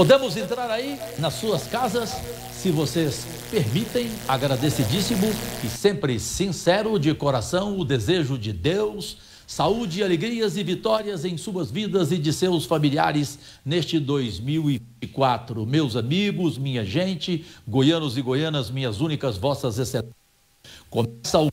Podemos entrar aí nas suas casas, se vocês permitem. Agradecidíssimo e sempre sincero de coração o desejo de Deus, saúde, alegrias e vitórias em suas vidas e de seus familiares neste 2004. Meus amigos, minha gente, goianos e goianas, minhas únicas vossas excelências. Começa o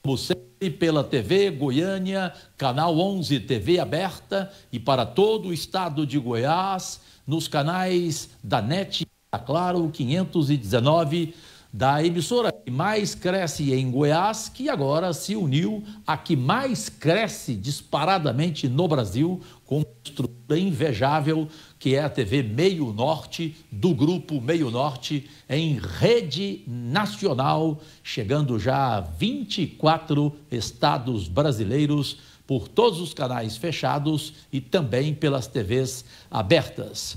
como sempre, pela TV Goiânia, canal 11 TV aberta e para todo o estado de Goiás nos canais da NET, da Claro 519, da emissora que mais cresce em Goiás, que agora se uniu à que mais cresce disparadamente no Brasil, com uma estrutura invejável, que é a TV Meio Norte, do grupo Meio Norte, em rede nacional, chegando já a 24 estados brasileiros por todos os canais fechados e também pelas TVs abertas.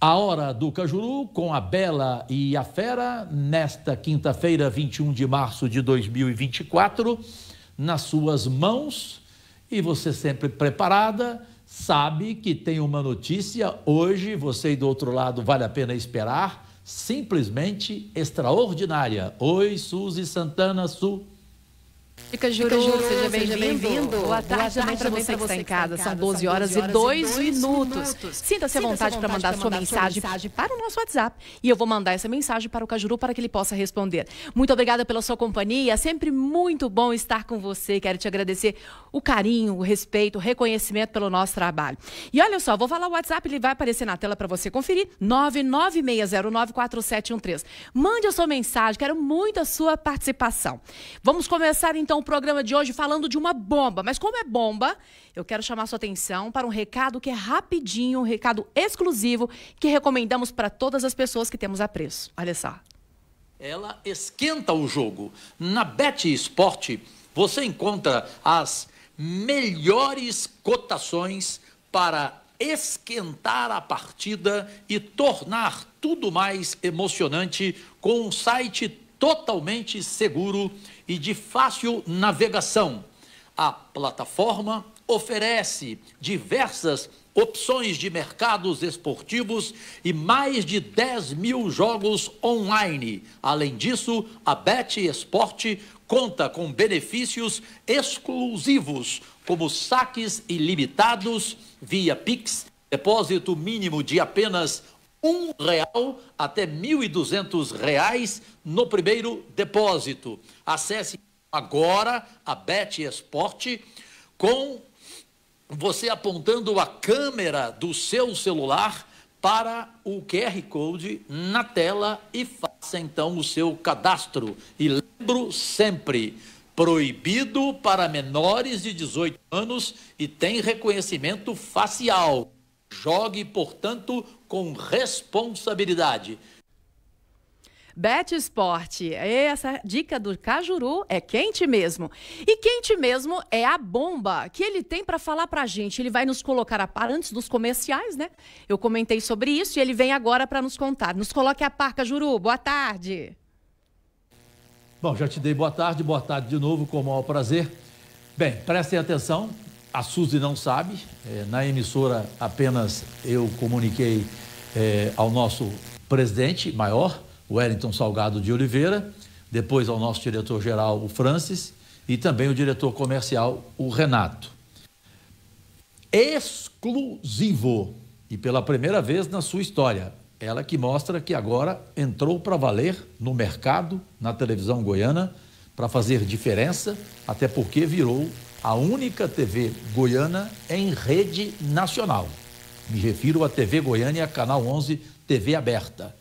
A Hora do Cajuru com a Bela e a Fera, nesta quinta-feira, 21 de março de 2024, nas suas mãos. E você sempre preparada, sabe que tem uma notícia hoje, você do outro lado vale a pena esperar, simplesmente extraordinária. Oi, Suzy Santana, Su. Dica Juru, Juru, seja bem-vindo. Bem, Boa tarde, Boa tarde para você que está em casa. São 12 horas, São 12 horas e 2 minutos. minutos. Sinta-se à vontade para mandar, mandar sua mensagem, mensagem para o nosso WhatsApp. E eu vou mandar essa mensagem para o Cajuru para que ele possa responder. Muito obrigada pela sua companhia. sempre muito bom estar com você. Quero te agradecer o carinho, o respeito, o reconhecimento pelo nosso trabalho. E olha só, vou falar o WhatsApp, ele vai aparecer na tela para você conferir. 996094713. Mande a sua mensagem, quero muito a sua participação. Vamos começar em então o programa de hoje falando de uma bomba. Mas como é bomba, eu quero chamar sua atenção para um recado que é rapidinho, um recado exclusivo que recomendamos para todas as pessoas que temos apreço. Olha só. Ela esquenta o jogo. Na Bet Esporte, você encontra as melhores cotações para esquentar a partida e tornar tudo mais emocionante com um site totalmente seguro e de fácil navegação. A plataforma oferece diversas opções de mercados esportivos e mais de 10 mil jogos online. Além disso, a Bet Esporte conta com benefícios exclusivos, como saques ilimitados via Pix, depósito mínimo de apenas um real até R$ 1.200 no primeiro depósito. Acesse agora a Bet Esporte com você apontando a câmera do seu celular para o QR Code na tela e faça então o seu cadastro. E lembro sempre, proibido para menores de 18 anos e tem reconhecimento facial. Jogue, portanto, com responsabilidade. Bet Esporte. Essa dica do Cajuru é quente mesmo. E quente mesmo é a bomba que ele tem para falar para a gente. Ele vai nos colocar a par antes dos comerciais, né? Eu comentei sobre isso e ele vem agora para nos contar. Nos coloque a par, Cajuru. Boa tarde. Bom, já te dei boa tarde, boa tarde de novo, com o maior prazer. Bem, prestem atenção, a Suzy não sabe, é, na emissora apenas eu comuniquei é, ao nosso presidente maior, Wellington Salgado de Oliveira, depois ao nosso diretor-geral, o Francis, e também o diretor comercial, o Renato. Exclusivo, e pela primeira vez na sua história, ela que mostra que agora entrou para valer no mercado, na televisão goiana, para fazer diferença, até porque virou a única TV goiana em rede nacional. Me refiro à TV Goiânia, canal 11, TV aberta.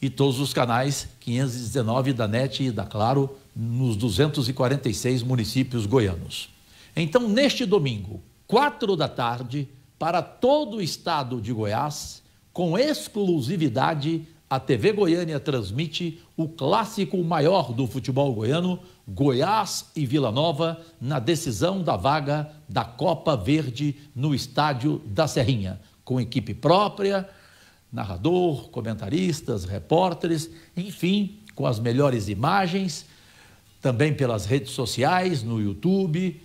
E todos os canais 519 da NET e da Claro nos 246 municípios goianos. Então, neste domingo, 4 da tarde, para todo o estado de Goiás, com exclusividade a TV Goiânia transmite o clássico maior do futebol goiano, Goiás e Vila Nova, na decisão da vaga da Copa Verde no estádio da Serrinha, com equipe própria, narrador, comentaristas, repórteres, enfim, com as melhores imagens, também pelas redes sociais, no YouTube.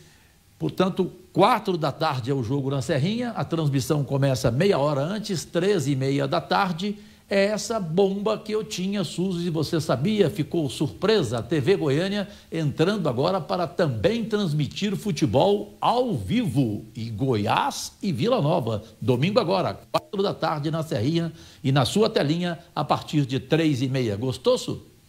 Portanto, quatro da tarde é o jogo na Serrinha, a transmissão começa meia hora antes, treze e meia da tarde é essa bomba que eu tinha, Suzy, você sabia, ficou surpresa, a TV Goiânia entrando agora para também transmitir futebol ao vivo, e Goiás e Vila Nova, domingo agora, quatro da tarde na Serrinha e na sua telinha a partir de três e meia. Gostou,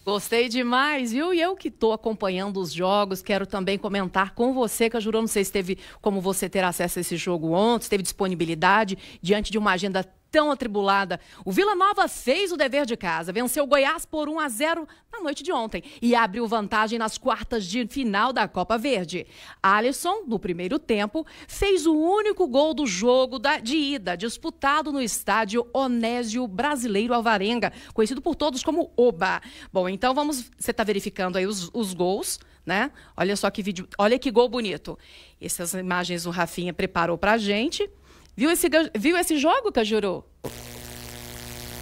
Gostei demais, viu? E eu que estou acompanhando os jogos, quero também comentar com você, que eu não sei se teve como você ter acesso a esse jogo ontem, se teve disponibilidade, diante de uma agenda tão atribulada. O Vila Nova fez o dever de casa, venceu o Goiás por 1 a 0 na noite de ontem e abriu vantagem nas quartas de final da Copa Verde. Alisson, no primeiro tempo, fez o único gol do jogo da, de ida, disputado no estádio Onésio Brasileiro Alvarenga, conhecido por todos como Oba. Bom, então vamos. Você está verificando aí os, os gols. Né? Olha só que vídeo, olha que gol bonito. Essas imagens o Rafinha preparou para a gente. Viu esse, viu esse jogo, Cajuru?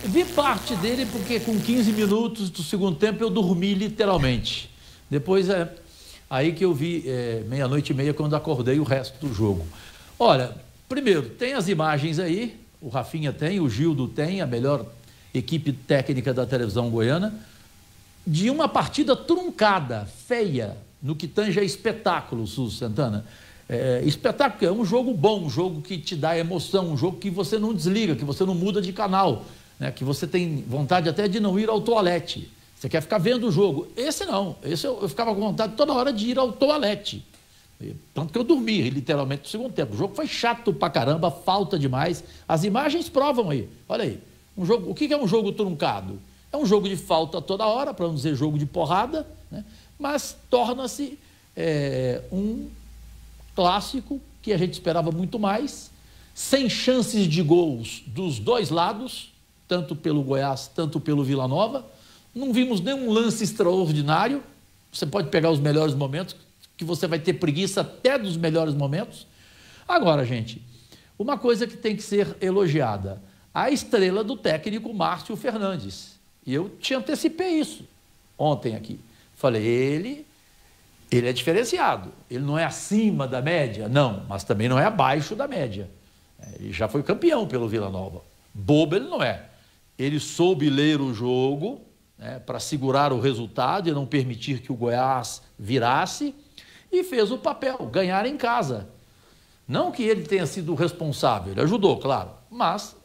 Vi parte dele porque com 15 minutos do segundo tempo eu dormi literalmente. Depois é aí que eu vi é, meia-noite e meia quando acordei o resto do jogo. Olha, primeiro, tem as imagens aí, o Rafinha tem, o Gildo tem, a melhor equipe técnica da televisão goiana, de uma partida truncada, feia, no que tange a espetáculo, Sus Santana. É, é, espetáculo, é um jogo bom, um jogo que te dá emoção, um jogo que você não desliga, que você não muda de canal, né? que você tem vontade até de não ir ao toalete. Você quer ficar vendo o jogo. Esse não, esse eu, eu ficava com vontade toda hora de ir ao toalete. Tanto que eu dormi, literalmente, no segundo tempo. O jogo foi chato pra caramba, falta demais. As imagens provam aí. Olha aí. Um jogo, o que é um jogo truncado? É um jogo de falta toda hora, para não dizer jogo de porrada, né? mas torna-se é, um clássico, que a gente esperava muito mais, sem chances de gols dos dois lados, tanto pelo Goiás, tanto pelo Vila Nova. Não vimos nenhum lance extraordinário. Você pode pegar os melhores momentos, que você vai ter preguiça até dos melhores momentos. Agora, gente, uma coisa que tem que ser elogiada: a estrela do técnico Márcio Fernandes. E eu te antecipei isso ontem aqui. Falei, ele ele é diferenciado. Ele não é acima da média, não, mas também não é abaixo da média. É, ele já foi campeão pelo Vila Nova. Bobo ele não é. Ele soube ler o jogo né, para segurar o resultado e não permitir que o Goiás virasse e fez o papel, ganhar em casa. Não que ele tenha sido responsável, ele ajudou, claro, mas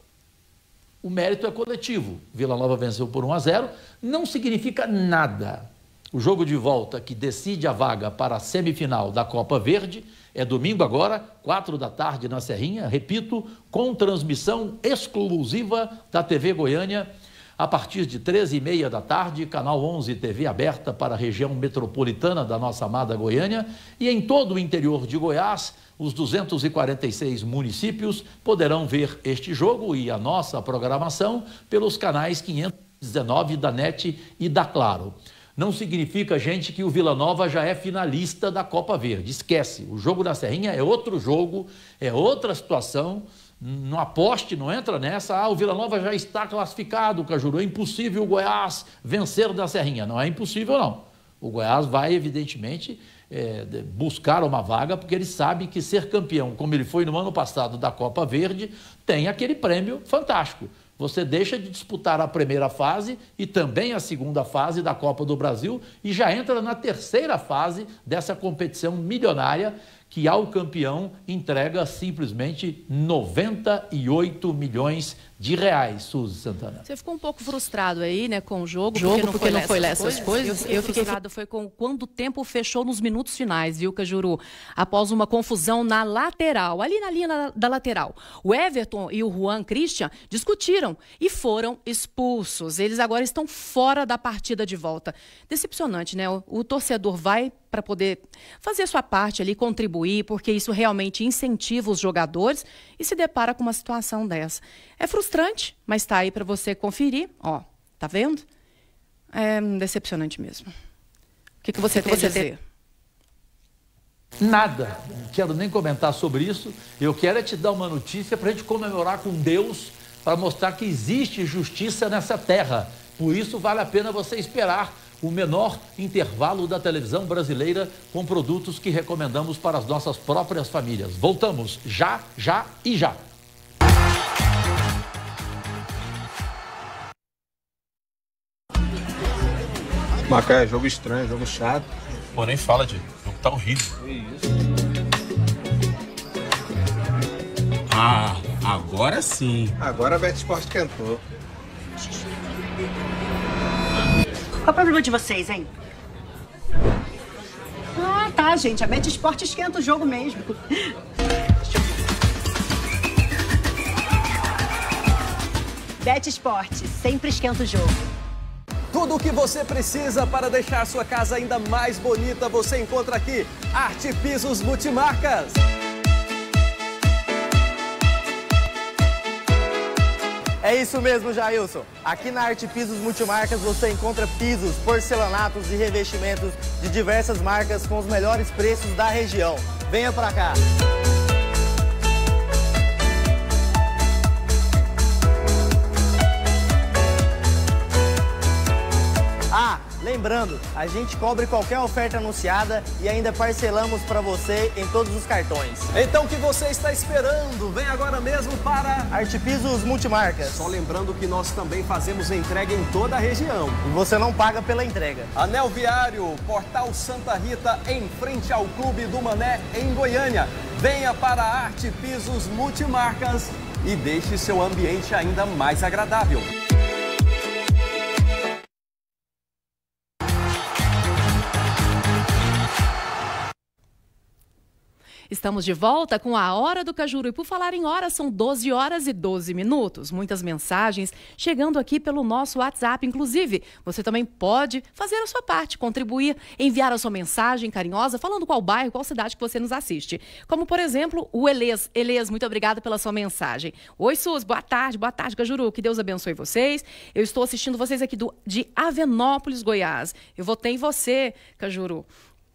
o mérito é coletivo. Vila Nova venceu por 1 a 0, não significa nada o jogo de volta que decide a vaga para a semifinal da Copa Verde é domingo agora, quatro da tarde na Serrinha, repito, com transmissão exclusiva da TV Goiânia, a partir de 13h30 da tarde, canal 11 TV aberta para a região metropolitana da nossa amada Goiânia e em todo o interior de Goiás, os 246 municípios poderão ver este jogo e a nossa programação pelos canais 519 da NET e da Claro não significa, gente, que o Vila Nova já é finalista da Copa Verde. Esquece. O jogo da Serrinha é outro jogo, é outra situação. Não aposte, não entra nessa. Ah, o Vila Nova já está classificado, Cajuru. É impossível o Goiás vencer da Serrinha. Não é impossível, não. O Goiás vai, evidentemente, é, buscar uma vaga, porque ele sabe que ser campeão, como ele foi no ano passado da Copa Verde, tem aquele prêmio fantástico. Você deixa de disputar a primeira fase e também a segunda fase da Copa do Brasil e já entra na terceira fase dessa competição milionária que ao campeão entrega simplesmente 98 milhões de de reais, Suzy Santana. Você ficou um pouco frustrado aí, né, com o jogo, jogo porque não, porque foi, lá essas coisas. coisas. Eu, fiquei frustrado foi com quando o tempo fechou nos minutos finais, viu, Cajuru? Após uma confusão na lateral, ali na linha da lateral. O Everton e o Juan Christian discutiram e foram expulsos. Eles agora estão fora da partida de volta. Decepcionante, né? O, o torcedor vai para poder fazer sua parte ali, contribuir, porque isso realmente incentiva os jogadores e se depara com uma situação dessa. É frustrante frustrante, mas está aí para você conferir. Ó, tá vendo? É decepcionante mesmo. O que, que você, que tem a dizer? Nada. Não quero nem comentar sobre isso. Eu quero é te dar uma notícia para a gente comemorar com Deus, para mostrar que existe justiça nessa terra. Por isso, vale a pena você esperar o menor intervalo da televisão brasileira com produtos que recomendamos para as nossas próprias famílias. Voltamos já, já e já. Macaé, jogo estranho, jogo chato. Pô, nem fala, de jogo tá horrível. Que isso? Ah, agora sim. Agora a Betsport cantou. Qual é o problema de vocês, hein? Ah, tá, gente. A Betsport esquenta o jogo mesmo. Betsport, sempre esquenta o jogo. Tudo o que você precisa para deixar sua casa ainda mais bonita você encontra aqui. Arte Pisos Multimarcas. É isso mesmo, Jailson. Aqui na Arte Pisos Multimarcas você encontra pisos, porcelanatos e revestimentos de diversas marcas com os melhores preços da região. Venha pra cá! Lembrando, a gente cobre qualquer oferta anunciada e ainda parcelamos para você em todos os cartões. Então o que você está esperando? Vem agora mesmo para Artipisos Multimarcas. Só lembrando que nós também fazemos entrega em toda a região. E você não paga pela entrega. Anel Viário, Portal Santa Rita, em frente ao Clube do Mané, em Goiânia. Venha para Arte Multimarcas e deixe seu ambiente ainda mais agradável. Estamos de volta com a Hora do Cajuru. E por falar em horas, são 12 horas e 12 minutos. Muitas mensagens chegando aqui pelo nosso WhatsApp. Inclusive, você também pode fazer a sua parte, contribuir, enviar a sua mensagem carinhosa, falando qual bairro, qual cidade que você nos assiste. Como, por exemplo, o Elês. Elês, muito obrigada pela sua mensagem. Oi, Sus, boa tarde, boa tarde, Cajuru. Que Deus abençoe vocês. Eu estou assistindo vocês aqui do, de Avenópolis, Goiás. Eu votei em você, Cajuru.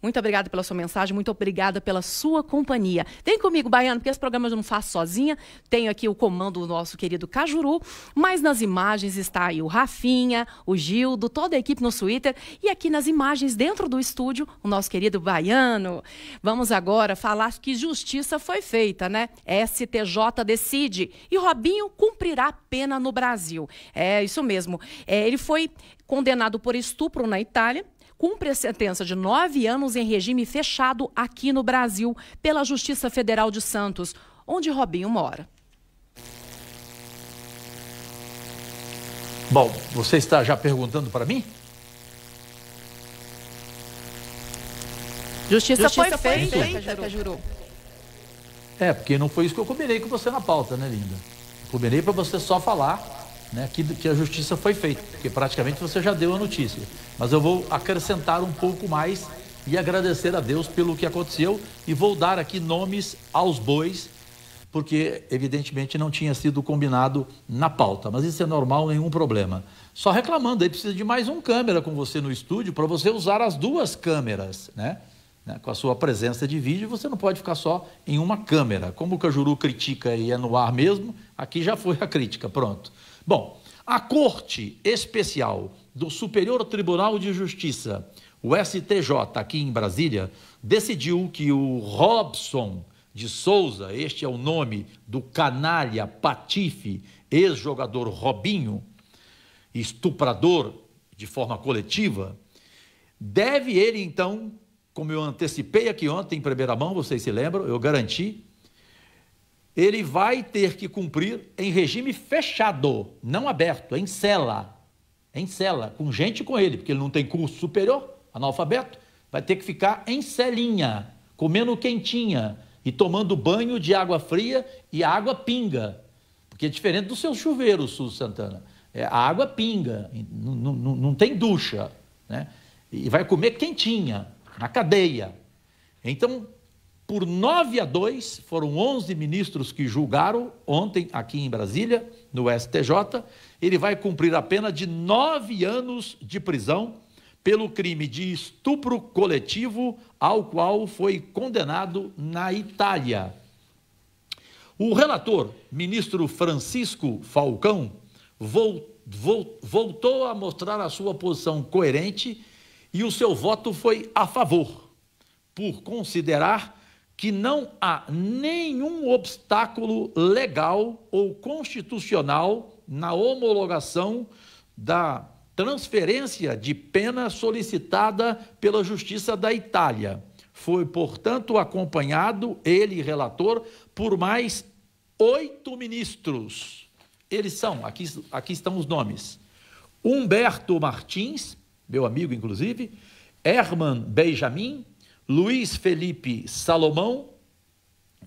Muito obrigada pela sua mensagem, muito obrigada pela sua companhia. Vem comigo, Baiano, porque esse programa eu não faço sozinha. Tenho aqui o comando do nosso querido Cajuru, mas nas imagens está aí o Rafinha, o Gildo, toda a equipe no Twitter e aqui nas imagens dentro do estúdio, o nosso querido Baiano. Vamos agora falar que justiça foi feita, né? STJ decide e Robinho cumprirá pena no Brasil. É isso mesmo. É, ele foi condenado por estupro na Itália cumpre a sentença de nove anos em regime fechado aqui no Brasil pela Justiça Federal de Santos, onde Robinho mora. Bom, você está já perguntando para mim? Justiça, Justiça foi, feita, foi feita, jurou. É, porque não foi isso que eu combinei com você na pauta, né, linda? Combinei para você só falar né, que, que a justiça foi feita, porque praticamente você já deu a notícia. Mas eu vou acrescentar um pouco mais e agradecer a Deus pelo que aconteceu e vou dar aqui nomes aos bois, porque evidentemente não tinha sido combinado na pauta, mas isso é normal, nenhum problema. Só reclamando, aí precisa de mais um câmera com você no estúdio para você usar as duas câmeras, né? né? Com a sua presença de vídeo, você não pode ficar só em uma câmera. Como o Cajuru critica e é no ar mesmo, aqui já foi a crítica, pronto. Bom, a Corte Especial do Superior Tribunal de Justiça, o STJ, aqui em Brasília, decidiu que o Robson de Souza, este é o nome do canalha patife, ex-jogador Robinho, estuprador de forma coletiva, deve ele então, como eu antecipei aqui ontem em primeira mão, vocês se lembram, eu garanti, ele vai ter que cumprir em regime fechado, não aberto, em cela. Em cela, com gente com ele, porque ele não tem curso superior, analfabeto, vai ter que ficar em celinha, comendo quentinha e tomando banho de água fria e água pinga. Porque é diferente do seu chuveiro, Sul Santana. É, a água pinga, não, não tem ducha. Né? E vai comer quentinha, na cadeia. Então, por 9 a 2, foram 11 ministros que julgaram ontem aqui em Brasília, no STJ. Ele vai cumprir a pena de 9 anos de prisão pelo crime de estupro coletivo, ao qual foi condenado na Itália. O relator, ministro Francisco Falcão, voltou a mostrar a sua posição coerente e o seu voto foi a favor, por considerar que não há nenhum obstáculo legal ou constitucional na homologação da transferência de pena solicitada pela Justiça da Itália. Foi, portanto, acompanhado, ele, relator, por mais oito ministros. Eles são, aqui, aqui estão os nomes: Humberto Martins, meu amigo, inclusive, Herman Benjamin, Luiz Felipe Salomão,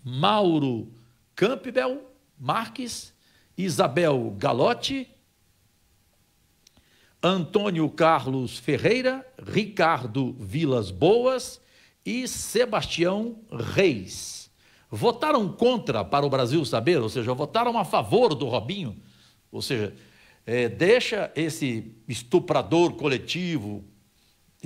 Mauro Campbell Marques, Isabel Galotti, Antônio Carlos Ferreira, Ricardo Vilas Boas e Sebastião Reis. Votaram contra para o Brasil saber, ou seja, votaram a favor do Robinho, ou seja, é, deixa esse estuprador coletivo,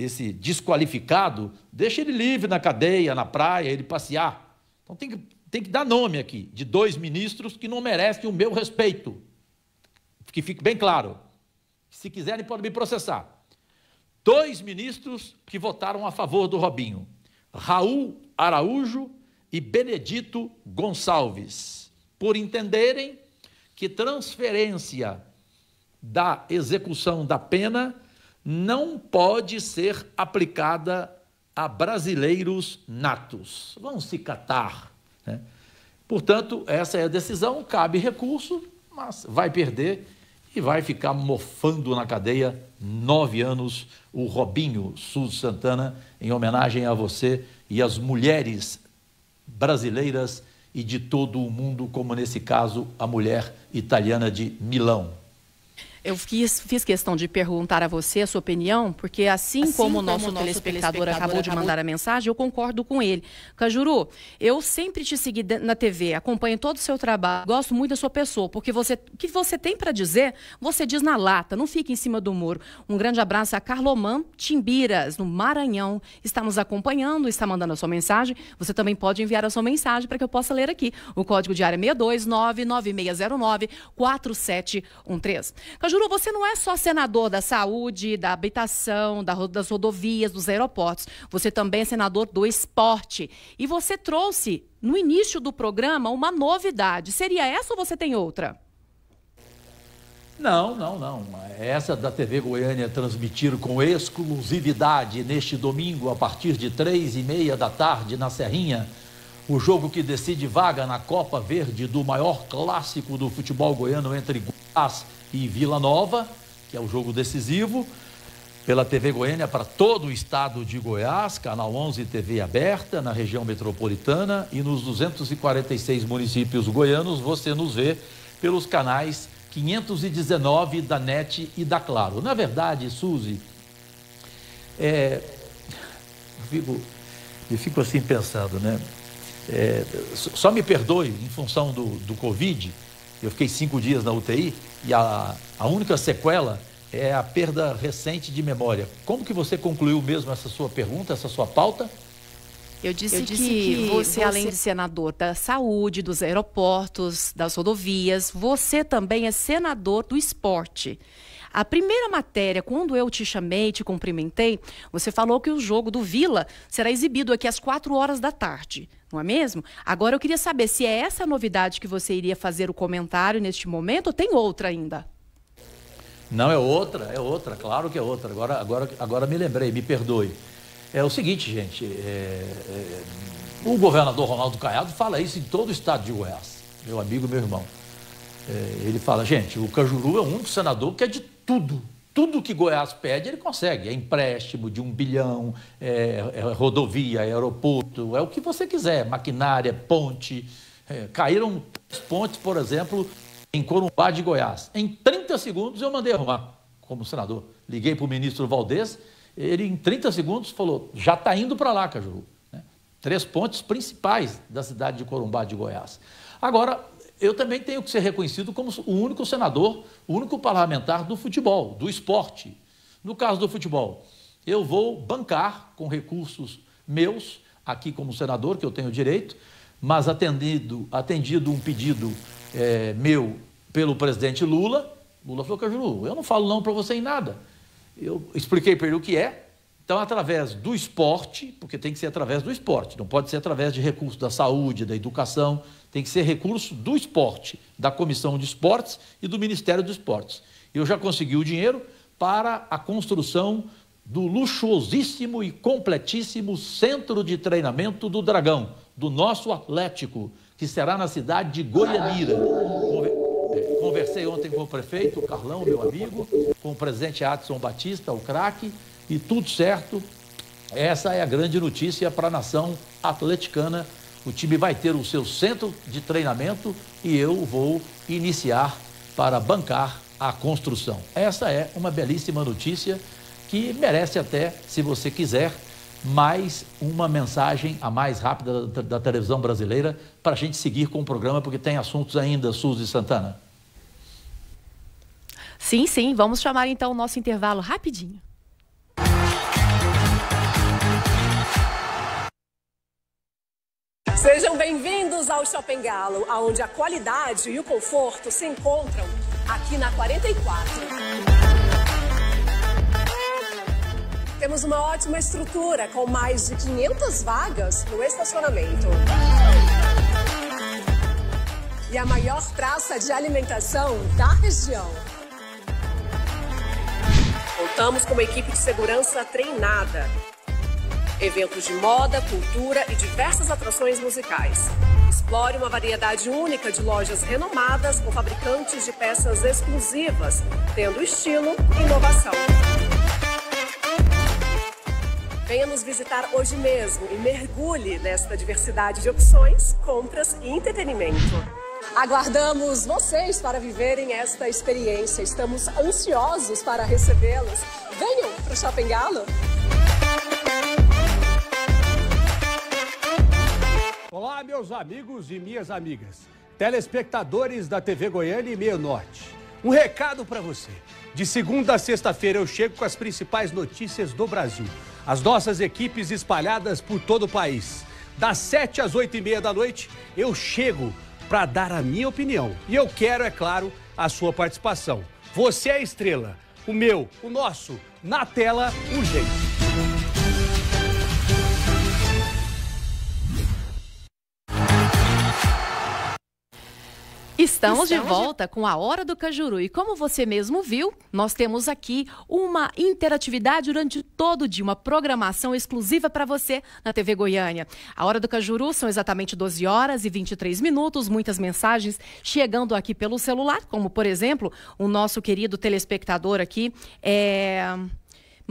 esse desqualificado, deixa ele livre na cadeia, na praia, ele passear. Então tem que, tem que dar nome aqui de dois ministros que não merecem o meu respeito. Que fique bem claro. Se quiserem, podem me processar. Dois ministros que votaram a favor do Robinho: Raul Araújo e Benedito Gonçalves, por entenderem que transferência da execução da pena não pode ser aplicada a brasileiros natos. Vão se catar. Né? Portanto, essa é a decisão, cabe recurso, mas vai perder e vai ficar mofando na cadeia nove anos o Robinho Sus Santana, em homenagem a você e às mulheres brasileiras e de todo o mundo, como nesse caso a mulher italiana de Milão. Eu fiz, fiz, questão de perguntar a você a sua opinião, porque assim, assim como, como o nosso, nosso telespectador, telespectador acabou, de mandar a mensagem, eu concordo com ele. Cajuru, eu sempre te segui na TV, acompanho todo o seu trabalho, gosto muito da sua pessoa, porque você, o que você tem para dizer, você diz na lata, não fica em cima do muro. Um grande abraço a Carloman Timbiras, no Maranhão. Está nos acompanhando, está mandando a sua mensagem. Você também pode enviar a sua mensagem para que eu possa ler aqui. O código de área é 6299609 4713. Cajuru, Juro, você não é só senador da saúde, da habitação, da, das rodovias, dos aeroportos. Você também é senador do esporte. E você trouxe, no início do programa, uma novidade. Seria essa ou você tem outra? Não, não, não. Essa da TV Goiânia transmitir com exclusividade neste domingo, a partir de três e meia da tarde, na Serrinha, o jogo que decide vaga na Copa Verde do maior clássico do futebol goiano entre Goiás e Vila Nova, que é o jogo decisivo, pela TV Goiânia para todo o estado de Goiás, canal 11 TV aberta na região metropolitana e nos 246 municípios goianos você nos vê pelos canais 519 da NET e da Claro. Na verdade, Suzy, é, eu, fico, eu fico assim pensando, né? É, só me perdoe em função do, do Covid, eu fiquei cinco dias na UTI e a, a única sequela é a perda recente de memória. Como que você concluiu mesmo essa sua pergunta, essa sua pauta? Eu disse, eu disse que, que, você, além de senador da saúde, dos aeroportos, das rodovias, você também é senador do esporte. A primeira matéria, quando eu te chamei, te cumprimentei, você falou que o jogo do Vila será exibido aqui às 4 horas da tarde, não é mesmo? Agora eu queria saber se é essa novidade que você iria fazer o comentário neste momento ou tem outra ainda? Não, é outra, é outra, claro que é outra. Agora, agora, agora me lembrei, me perdoe. É o seguinte, gente. É, é, o governador Ronaldo Caiado fala isso em todo o estado de Goiás. Meu amigo, meu irmão. É, ele fala, gente, o Cajuru é o único senador que é de tudo. Tudo que Goiás pede, ele consegue. É empréstimo de um bilhão, é, é rodovia, é aeroporto, é o que você quiser. Maquinária, ponte. É, caíram pontes, por exemplo, em Corumbá de Goiás. Em 30 segundos eu mandei arrumar como senador. Liguei para o ministro Valdez ele em 30 segundos falou, já está indo para lá, Cajuru. Né? Três pontes principais da cidade de Corumbá de Goiás. Agora, eu também tenho que ser reconhecido como o único senador, o único parlamentar do futebol, do esporte. No caso do futebol, eu vou bancar com recursos meus, aqui como senador, que eu tenho direito, mas atendido, atendido um pedido é, meu pelo presidente Lula, Lula falou, Cajuru, eu não falo não para você em nada. Eu expliquei para ele o que é. Então, através do esporte, porque tem que ser através do esporte, não pode ser através de recursos da saúde, da educação, tem que ser recurso do esporte, da Comissão de Esportes e do Ministério dos Esportes. Eu já consegui o dinheiro para a construção do luxuosíssimo e completíssimo centro de treinamento do Dragão, do nosso Atlético, que será na cidade de Goianira. Conversei ontem com o prefeito, o Carlão, meu amigo, com o presidente Adson Batista, o craque, e tudo certo. Essa é a grande notícia para a nação atleticana. O time vai ter o seu centro de treinamento e eu vou iniciar para bancar a construção. Essa é uma belíssima notícia que merece até, se você quiser, mais uma mensagem a mais rápida da, da televisão brasileira para a gente seguir com o programa, porque tem assuntos ainda, Suzy Santana. Sim, sim. Vamos chamar então o nosso intervalo rapidinho. Sejam bem-vindos ao Shopping Galo, onde a qualidade e o conforto se encontram aqui na 44. Temos uma ótima estrutura com mais de 500 vagas no estacionamento. E a maior praça de alimentação da região. Contamos com uma equipe de segurança treinada. Eventos de moda, cultura e diversas atrações musicais. Explore uma variedade única de lojas renomadas com fabricantes de peças exclusivas, tendo estilo e inovação. Venha nos visitar hoje mesmo e mergulhe nesta diversidade de opções, compras e entretenimento. Aguardamos vocês para viverem esta experiência. Estamos ansiosos para recebê-los. Venham para o Shopping Galo. Olá, meus amigos e minhas amigas, telespectadores da TV Goiânia e Meio Norte. Um recado para você. De segunda a sexta-feira eu chego com as principais notícias do Brasil. As nossas equipes espalhadas por todo o país. Das sete às oito e meia da noite eu chego para dar a minha opinião. E eu quero, é claro, a sua participação. Você é a estrela, o meu, o nosso, na tela, urgente. Estamos, de volta com a Hora do Cajuru e como você mesmo viu, nós temos aqui uma interatividade durante todo o dia, uma programação exclusiva para você na TV Goiânia. A Hora do Cajuru são exatamente 12 horas e 23 minutos, muitas mensagens chegando aqui pelo celular, como por exemplo, o nosso querido telespectador aqui, é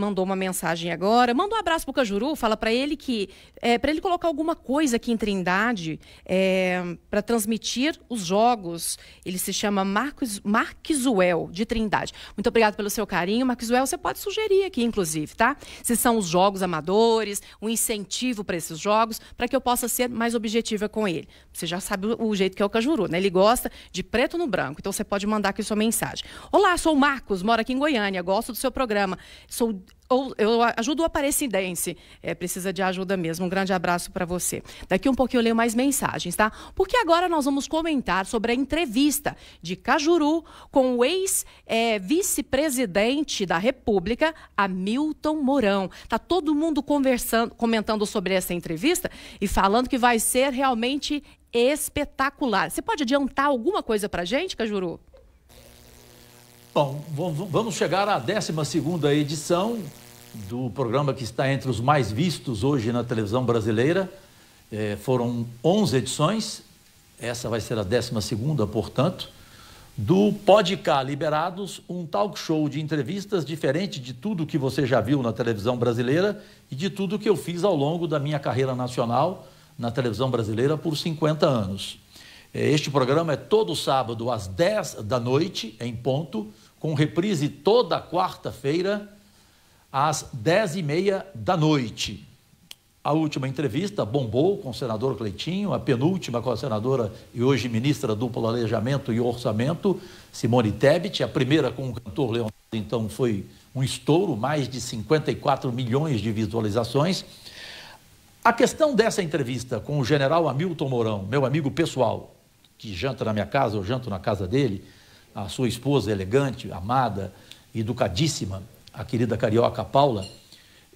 mandou uma mensagem agora. Manda um abraço pro Cajuru, fala para ele que é, para ele colocar alguma coisa aqui em Trindade é, para transmitir os jogos. Ele se chama Marcos Marquesuel de Trindade. Muito obrigado pelo seu carinho, Marquesuel Você pode sugerir aqui, inclusive, tá? Se são os jogos amadores, um incentivo para esses jogos, para que eu possa ser mais objetiva com ele. Você já sabe o jeito que é o Cajuru, né? Ele gosta de preto no branco. Então você pode mandar aqui sua mensagem. Olá, sou o Marcos, moro aqui em Goiânia, gosto do seu programa. Sou ou eu ajudo o aparecidense. É, precisa de ajuda mesmo. Um grande abraço para você. Daqui um pouquinho eu leio mais mensagens, tá? Porque agora nós vamos comentar sobre a entrevista de Cajuru com o ex-vice-presidente é, da República, Hamilton Mourão. Tá todo mundo conversando, comentando sobre essa entrevista e falando que vai ser realmente espetacular. Você pode adiantar alguma coisa para gente, Cajuru? Bom, vamos chegar à 12 edição do programa que está entre os mais vistos hoje na televisão brasileira. É, foram 11 edições, essa vai ser a 12, portanto, do podcast Liberados, um talk show de entrevistas diferente de tudo que você já viu na televisão brasileira e de tudo que eu fiz ao longo da minha carreira nacional na televisão brasileira por 50 anos. É, este programa é todo sábado às 10 da noite, em ponto, com reprise toda quarta-feira, às 10h30 da noite. A última entrevista bombou com o senador Cleitinho, a penúltima com a senadora e hoje ministra do Planejamento e Orçamento, Simone Tebet, a primeira com o cantor Leonardo, então foi um estouro, mais de 54 milhões de visualizações. A questão dessa entrevista com o general Hamilton Mourão, meu amigo pessoal, que janta na minha casa, eu janto na casa dele, a sua esposa elegante, amada, educadíssima, a querida carioca Paula,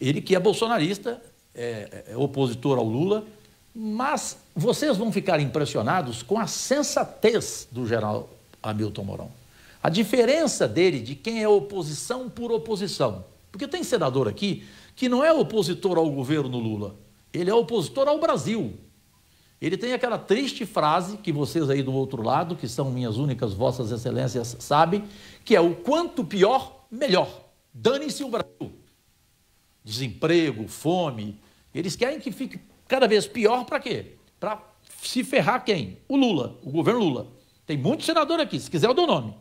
ele que é bolsonarista, é, é opositor ao Lula, mas vocês vão ficar impressionados com a sensatez do general Hamilton Mourão. A diferença dele de quem é oposição por oposição. Porque tem senador aqui que não é opositor ao governo Lula, ele é opositor ao Brasil. Ele tem aquela triste frase que vocês aí do outro lado, que são minhas únicas vossas excelências, sabem, que é o quanto pior, melhor. Dane-se o Brasil. Desemprego, fome. Eles querem que fique cada vez pior para quê? Para se ferrar quem? O Lula, o governo Lula. Tem muito senador aqui, se quiser eu dou nome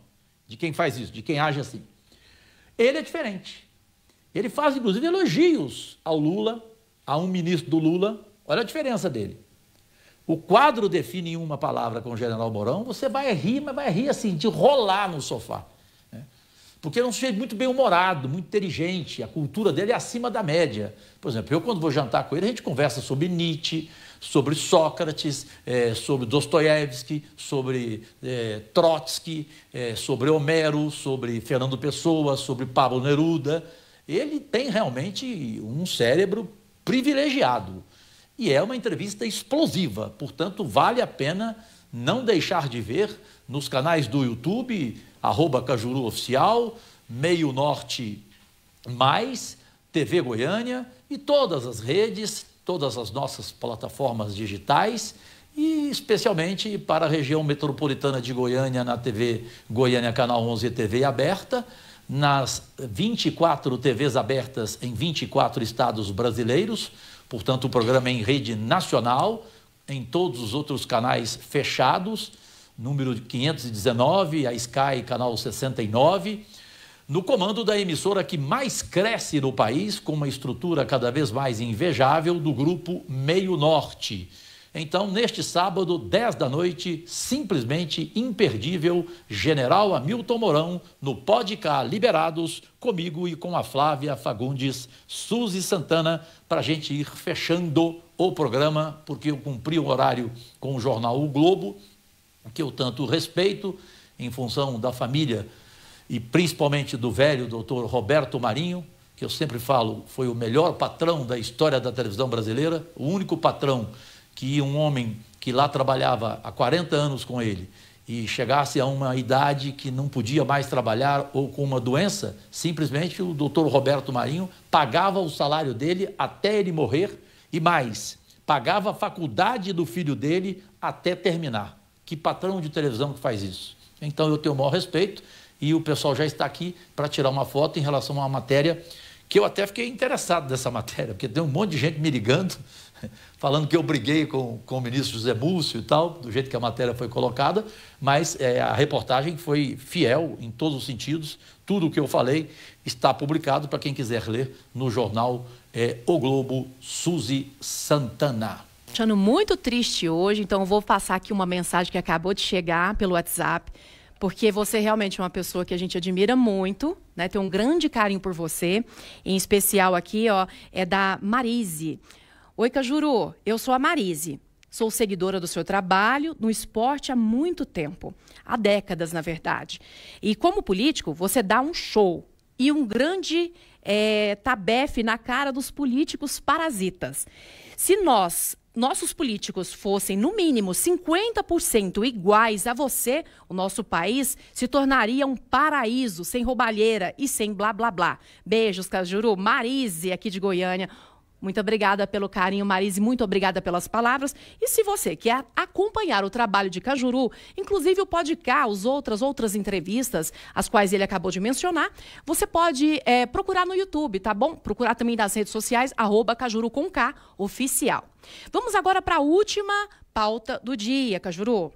de quem faz isso, de quem age assim. Ele é diferente. Ele faz, inclusive, elogios ao Lula, a um ministro do Lula. Olha a diferença dele o quadro define em uma palavra com o general Mourão, você vai rir, mas vai rir assim, de rolar no sofá. Né? Porque é um sujeito muito bem-humorado, muito inteligente, a cultura dele é acima da média. Por exemplo, eu quando vou jantar com ele, a gente conversa sobre Nietzsche, sobre Sócrates, é, sobre Dostoiévski, sobre é, Trotsky, é, sobre Homero, sobre Fernando Pessoa, sobre Pablo Neruda. Ele tem realmente um cérebro privilegiado. E é uma entrevista explosiva, portanto, vale a pena não deixar de ver nos canais do YouTube, arroba Cajuru Oficial, Meio Norte Mais, TV Goiânia e todas as redes, todas as nossas plataformas digitais e especialmente para a região metropolitana de Goiânia na TV Goiânia Canal 11 TV aberta, nas 24 TVs abertas em 24 estados brasileiros Portanto, o programa é em rede nacional, em todos os outros canais fechados, número 519, a Sky, canal 69, no comando da emissora que mais cresce no país, com uma estrutura cada vez mais invejável, do grupo Meio Norte. Então, neste sábado, 10 da noite, simplesmente imperdível, General Hamilton Mourão, no Podcast Liberados, comigo e com a Flávia Fagundes, Suzy Santana, para a gente ir fechando o programa, porque eu cumpri o horário com o jornal O Globo, que eu tanto respeito, em função da família e principalmente do velho doutor Roberto Marinho, que eu sempre falo foi o melhor patrão da história da televisão brasileira, o único patrão que um homem que lá trabalhava há 40 anos com ele e chegasse a uma idade que não podia mais trabalhar ou com uma doença, simplesmente o doutor Roberto Marinho pagava o salário dele até ele morrer e mais, pagava a faculdade do filho dele até terminar. Que patrão de televisão que faz isso? Então eu tenho o maior respeito e o pessoal já está aqui para tirar uma foto em relação a uma matéria que eu até fiquei interessado nessa matéria, porque tem um monte de gente me ligando falando que eu briguei com, com o ministro José Múcio e tal, do jeito que a matéria foi colocada, mas é, a reportagem foi fiel em todos os sentidos. Tudo o que eu falei está publicado para quem quiser ler no jornal é, O Globo Suzy Santana achando muito triste hoje, então vou passar aqui uma mensagem que acabou de chegar pelo WhatsApp, porque você é realmente é uma pessoa que a gente admira muito, né? Tem um grande carinho por você. Em especial aqui, ó, é da Marise. Oi, Cajuru, eu sou a Marise. Sou seguidora do seu trabalho no esporte há muito tempo, há décadas, na verdade. E como político, você dá um show e um grande é, tabefe na cara dos políticos parasitas. Se nós, nossos políticos, fossem no mínimo 50% iguais a você, o nosso país se tornaria um paraíso sem roubalheira e sem blá blá blá. Beijos, Cajuru. Marise, aqui de Goiânia. Muito obrigada pelo carinho, Marise, muito obrigada pelas palavras. E se você quer acompanhar o trabalho de Cajuru, inclusive o podcast, as outras outras entrevistas, as quais ele acabou de mencionar, você pode é, procurar no YouTube, tá bom? Procurar também nas redes sociais, arroba Cajuru com K, oficial. Vamos agora para a última pauta do dia, Cajuru.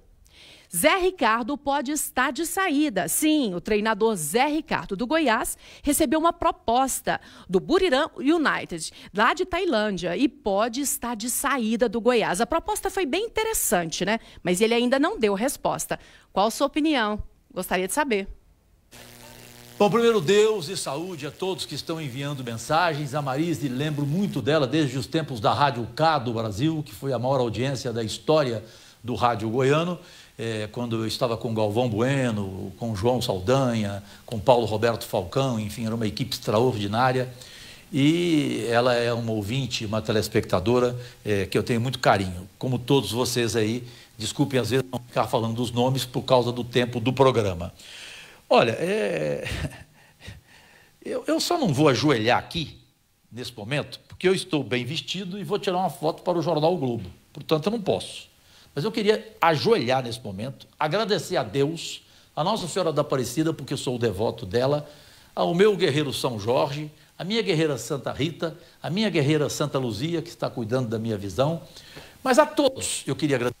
Zé Ricardo pode estar de saída. Sim, o treinador Zé Ricardo do Goiás recebeu uma proposta do Buriram United, lá de Tailândia, e pode estar de saída do Goiás. A proposta foi bem interessante, né? Mas ele ainda não deu resposta. Qual a sua opinião? Gostaria de saber. Bom, primeiro Deus e saúde a todos que estão enviando mensagens. A Marise, lembro muito dela desde os tempos da Rádio K do Brasil, que foi a maior audiência da história do rádio goiano é, quando eu estava com Galvão Bueno, com João Saldanha, com Paulo Roberto Falcão, enfim, era uma equipe extraordinária. E ela é uma ouvinte, uma telespectadora é, que eu tenho muito carinho. Como todos vocês aí, desculpem às vezes não ficar falando dos nomes por causa do tempo do programa. Olha, é... eu, eu só não vou ajoelhar aqui, nesse momento, porque eu estou bem vestido e vou tirar uma foto para o Jornal o Globo. Portanto, eu não posso. Mas eu queria ajoelhar nesse momento, agradecer a Deus, a Nossa Senhora da Aparecida, porque sou o devoto dela, ao meu guerreiro São Jorge, a minha guerreira Santa Rita, a minha guerreira Santa Luzia, que está cuidando da minha visão. Mas a todos eu queria agradecer.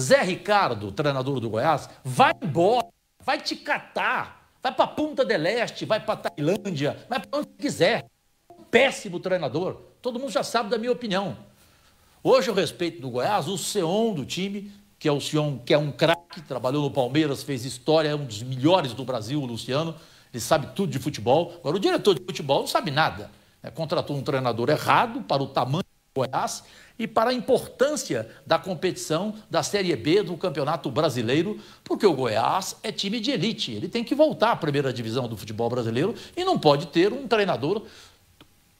Zé Ricardo, treinador do Goiás, vai embora, vai te catar, vai para Punta del Este, vai para Tailândia, vai para onde quiser. Péssimo treinador, todo mundo já sabe da minha opinião. Hoje eu respeito do Goiás o Seon do time, que é o Seon, que é um craque, trabalhou no Palmeiras, fez história, é um dos melhores do Brasil, o Luciano. Ele sabe tudo de futebol. Agora, o diretor de futebol não sabe nada. Né? Contratou um treinador errado para o tamanho do Goiás e para a importância da competição da Série B do Campeonato Brasileiro, porque o Goiás é time de elite. Ele tem que voltar à primeira divisão do futebol brasileiro e não pode ter um treinador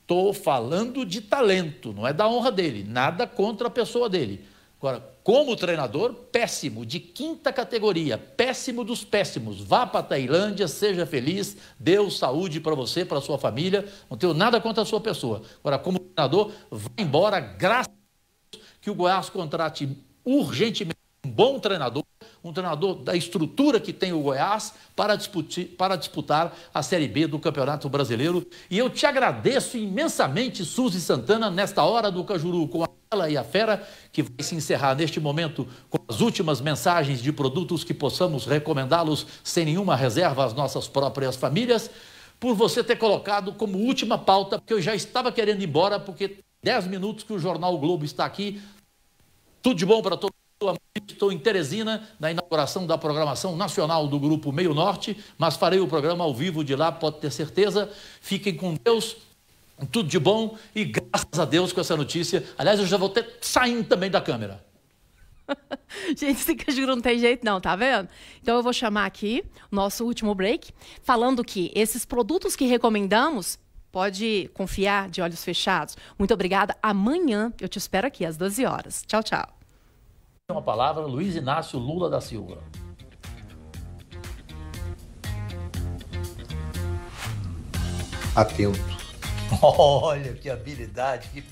Estou falando de talento, não é da honra dele, nada contra a pessoa dele. Agora, como treinador, péssimo, de quinta categoria, péssimo dos péssimos. Vá para a Tailândia, seja feliz, Deus saúde para você, para sua família. Não tenho nada contra a sua pessoa. Agora, como treinador, vá embora, graças a Deus que o Goiás contrate urgentemente um bom treinador um treinador da estrutura que tem o Goiás para, para disputar a Série B do Campeonato Brasileiro. E eu te agradeço imensamente, Suzy Santana, nesta hora do Cajuru com a Bela e a Fera, que vai se encerrar neste momento com as últimas mensagens de produtos que possamos recomendá-los sem nenhuma reserva às nossas próprias famílias. Por você ter colocado como última pauta, porque eu já estava querendo ir embora, porque 10 minutos que o Jornal Globo está aqui. Tudo de bom para todos. Estou em Teresina, na inauguração da programação nacional do Grupo Meio Norte, mas farei o programa ao vivo de lá, pode ter certeza. Fiquem com Deus, tudo de bom e graças a Deus com essa notícia. Aliás, eu já vou ter saindo também da câmera. Gente, esse canguru não tem jeito não, tá vendo? Então eu vou chamar aqui o nosso último break, falando que esses produtos que recomendamos, pode confiar de olhos fechados. Muito obrigada. Amanhã eu te espero aqui às 12 horas. Tchau, tchau uma palavra, Luiz Inácio Lula da Silva. Atento. Olha que habilidade, que,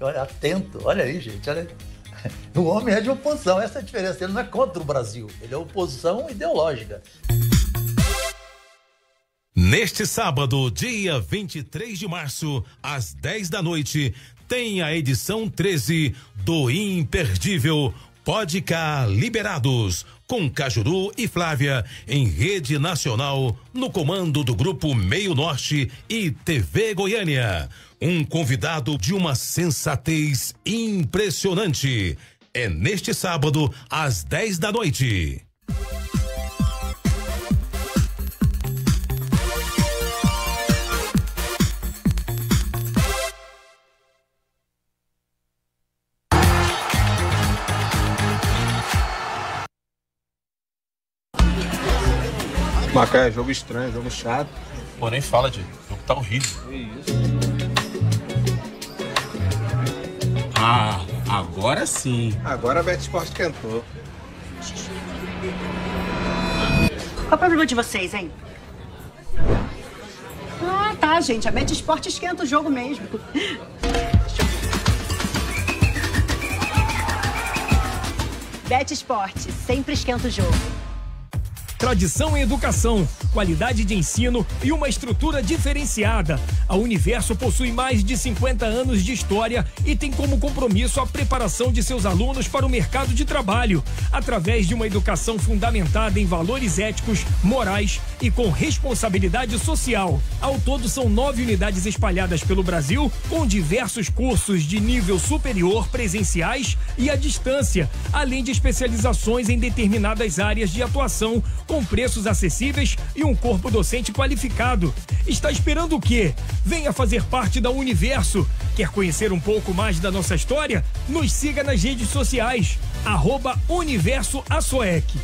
olha, atento. Olha aí, gente. Olha, o homem é de oposição, essa é a diferença. Ele não é contra o Brasil, ele é oposição ideológica. Neste sábado, dia 23 de março, às 10 da noite, tem a edição 13 do Imperdível Pode liberados, com Cajuru e Flávia, em rede nacional, no comando do Grupo Meio Norte e TV Goiânia. Um convidado de uma sensatez impressionante. É neste sábado, às 10 da noite. Macaé é jogo estranho, jogo chato. Pô, nem fala, de jogo tá horrível. Que isso. Ah, agora sim. Agora a Bet cantou. Qual o problema de vocês, hein? Ah, tá, gente. A Bet Esporte esquenta o jogo mesmo. Bet Esporte sempre esquenta o jogo tradição em educação, qualidade de ensino e uma estrutura diferenciada. A Universo possui mais de 50 anos de história e tem como compromisso a preparação de seus alunos para o mercado de trabalho, através de uma educação fundamentada em valores éticos, morais e com responsabilidade social. Ao todo, são nove unidades espalhadas pelo Brasil, com diversos cursos de nível superior, presenciais e à distância, além de especializações em determinadas áreas de atuação, com preços acessíveis e um corpo docente qualificado. Está esperando o quê? Venha fazer parte da Universo. Quer conhecer um pouco mais da nossa história? Nos siga nas redes sociais. Arroba Universo Assoec.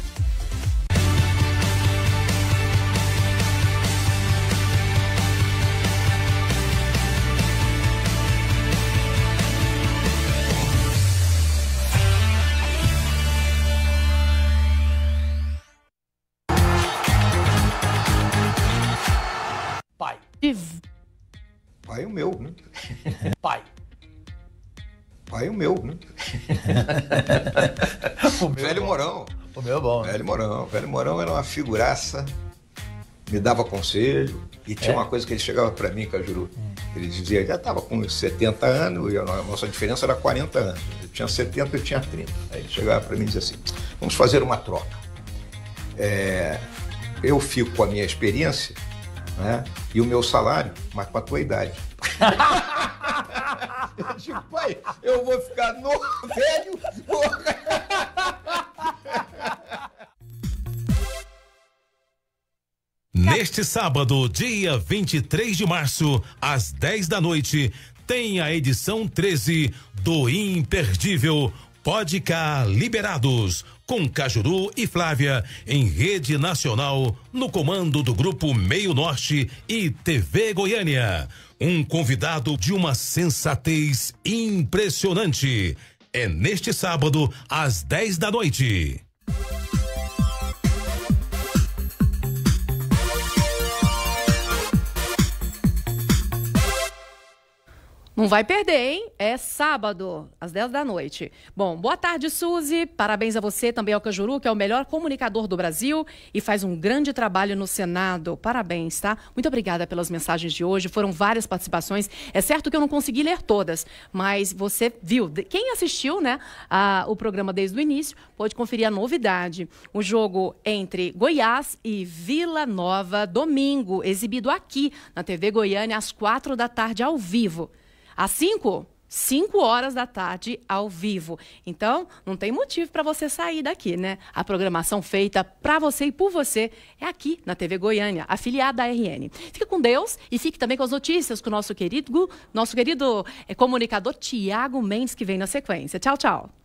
E... Pai o meu, né? Pai. Pai o meu, né? o meu é velho é Morão. O meu é bom. Velho Morão. Velho Morão era uma figuraça, me dava conselho. E tinha é? uma coisa que ele chegava para mim, Cajuru. Hum. Ele dizia, já estava com 70 anos, e a nossa diferença era 40 anos. Eu tinha 70, eu tinha 30. Aí ele chegava para mim e dizia assim, vamos fazer uma troca. É, eu fico com a minha experiência né? E o meu salário, mas com a tua idade. eu digo, pai, eu vou ficar novo, velho. Neste sábado, dia 23 de março, às 10 da noite, tem a edição 13 do Imperdível Pode cá, liberados, com Cajuru e Flávia, em rede nacional, no comando do Grupo Meio Norte e TV Goiânia. Um convidado de uma sensatez impressionante. É neste sábado, às 10 da noite. Não vai perder, hein? É sábado, às 10 da noite. Bom, boa tarde, Suzy. Parabéns a você também ao Cajuru, que é o melhor comunicador do Brasil e faz um grande trabalho no Senado. Parabéns, tá? Muito obrigada pelas mensagens de hoje. Foram várias participações. É certo que eu não consegui ler todas, mas você viu. Quem assistiu, né, a, o programa desde o início, pode conferir a novidade. O jogo entre Goiás e Vila Nova, domingo, exibido aqui na TV Goiânia, às quatro da tarde, ao vivo. Às 5? 5 horas da tarde ao vivo. Então, não tem motivo para você sair daqui, né? A programação feita para você e por você é aqui na TV Goiânia, afiliada à RN. Fica com Deus e fique também com as notícias com o nosso querido, nosso querido eh, comunicador Tiago Mendes, que vem na sequência. Tchau, tchau.